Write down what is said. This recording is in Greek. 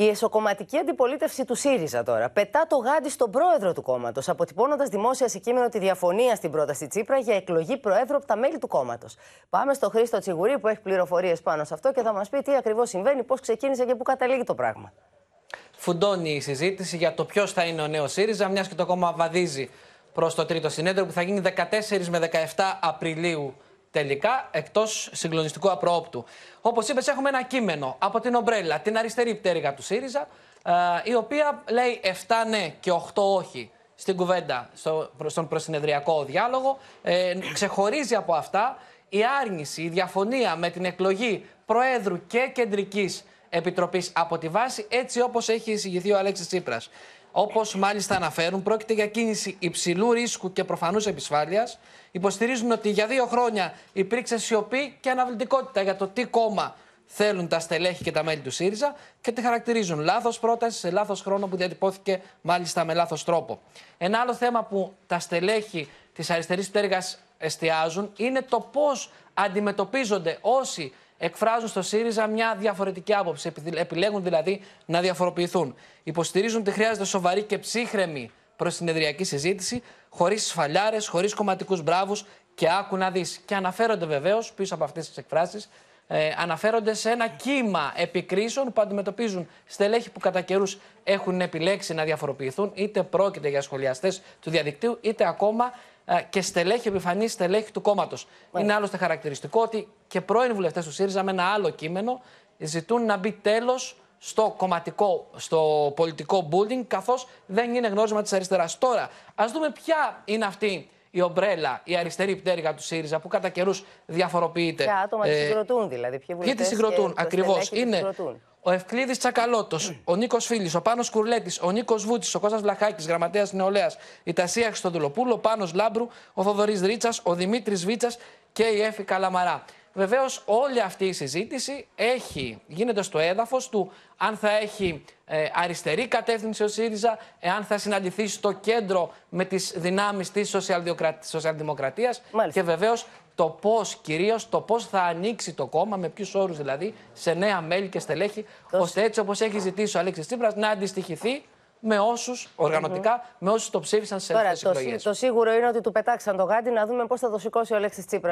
Η εσωκομματική αντιπολίτευση του ΣΥΡΙΖΑ τώρα πετά το γάντι στον πρόεδρο του κόμματος, αποτυπώνοντας δημόσια σε κείμενο τη διαφωνία στην πρόταση Τσίπρα για εκλογή προέδρου από τα μέλη του κόμματος. Πάμε στο Χρήστο Τσιγουρή που έχει πληροφορίες πάνω σε αυτό και θα μας πει τι ακριβώς συμβαίνει, πώς ξεκίνησε και πού καταλήγει το πράγμα. Φουντώνει η συζήτηση για το ποιος θα είναι ο νέος ΣΥΡΙΖΑ, μιας και το κόμμα βαδίζει προς το τρίτο συνέδριο που θα γίνει 14 με 17 Απριλίου τελικά εκτός συγκλονιστικού απροόπτου. Όπως είπες, έχουμε ένα κείμενο από την Ομπρέλα, την αριστερή πτέρυγα του ΣΥΡΙΖΑ, ε, η οποία λέει 7 ναι και 8 όχι στην κουβέντα, στον προσυνεδριακό διάλογο. Ε, ξεχωρίζει από αυτά η άρνηση, η διαφωνία με την εκλογή Προέδρου και Κεντρικής Επιτροπής από τη βάση, έτσι όπως έχει εισηγηθεί ο Αλέξης Τσίπρας. Όπως μάλιστα αναφέρουν, πρόκειται για κίνηση υψηλού ρίσκου και προφανούς επισφάλειας. Υποστηρίζουν ότι για δύο χρόνια υπήρξε σιωπή και αναβλητικότητα για το τι κόμμα θέλουν τα στελέχη και τα μέλη του ΣΥΡΙΖΑ και τη χαρακτηρίζουν λάθος πρόταση σε λάθος χρόνο που διατυπώθηκε μάλιστα με λάθος τρόπο. Ένα άλλο θέμα που τα στελέχη της αριστερής πτέρυγας εστιάζουν είναι το πώς αντιμετωπίζονται όσοι εκφράζουν στο ΣΥΡΙΖΑ μια διαφορετική άποψη. Επιλέγουν δηλαδή να διαφοροποιηθούν. Υποστηρίζουν ότι χρειάζεται σοβαρή και ψύχρεμη εδριακή συζήτηση, χωρίς σφαλιάρες, χωρίς κομματικούς μπράβους και άκου να δεις. Και αναφέρονται βεβαίως πίσω από αυτές τις εκφράσεις ε, αναφέρονται σε ένα κύμα επικρίσεων που αντιμετωπίζουν στελέχη που κατά καιρούς έχουν επιλέξει να διαφοροποιηθούν, είτε πρόκειται για σχολιαστές του διαδικτύου, είτε ακόμα ε, και στελέχη, επιφανή στελέχη του κόμματος. Yeah. Είναι άλλωστε χαρακτηριστικό ότι και πρώην βουλευτές του ΣΥΡΙΖΑ με ένα άλλο κείμενο ζητούν να μπει τέλος στο κομματικό, στο πολιτικό bullying, καθώς δεν είναι γνώρισμα της αριστεράς. Τώρα, ας δούμε ποια είναι αυτή η ομπρέλα, η αριστερή πτέρυγα του ΣΥΡΙΖΑ που κατά καιρούς διαφοροποιείται. Ποια άτομα ε, τη συγκροτούν δηλαδή. Ποιοι, τη συγκροτούν, ακριβώ. Είναι ο Ευκλήδης Τσακαλώτος, ο Νίκος Φίλης, ο Πάνος Κουρλέτης, ο Νίκος Βούτση, ο Κώστας Βλαχάκης, γραμματέας νεολαίας, η Τασία Χρυστοδουλοπούλου, ο Πάνος Λάμπρου, ο Θοδωρής Ρίτσας, ο Δημήτρης Βίτσας και η Εφη Καλαμαρά. Βεβαίως, όλη αυτή η συζήτηση έχει, γίνεται στο έδαφος του αν θα έχει ε, αριστερή κατεύθυνση ο ΣΥΡΙΖΑ, εάν θα συναντηθεί στο κέντρο με τις δυνάμεις της σοσιαλδημοκρατία και βεβαίως το πώς κυρίως το πώς θα ανοίξει το κόμμα, με ποιους όρους δηλαδή, σε νέα μέλη και στελέχη, ώστε έτσι όπως έχει ζητήσει ο Αλέξης Τσίπρας να αντιστοιχηθεί με όσους με όσους το ψήφισαν σε αυτές τις εκλογέ. Το, σίγουρο είναι ότι του πετάξαν το γάντι να δούμε πώς θα το σηκώσει ο Αλέξης Τσίπρας.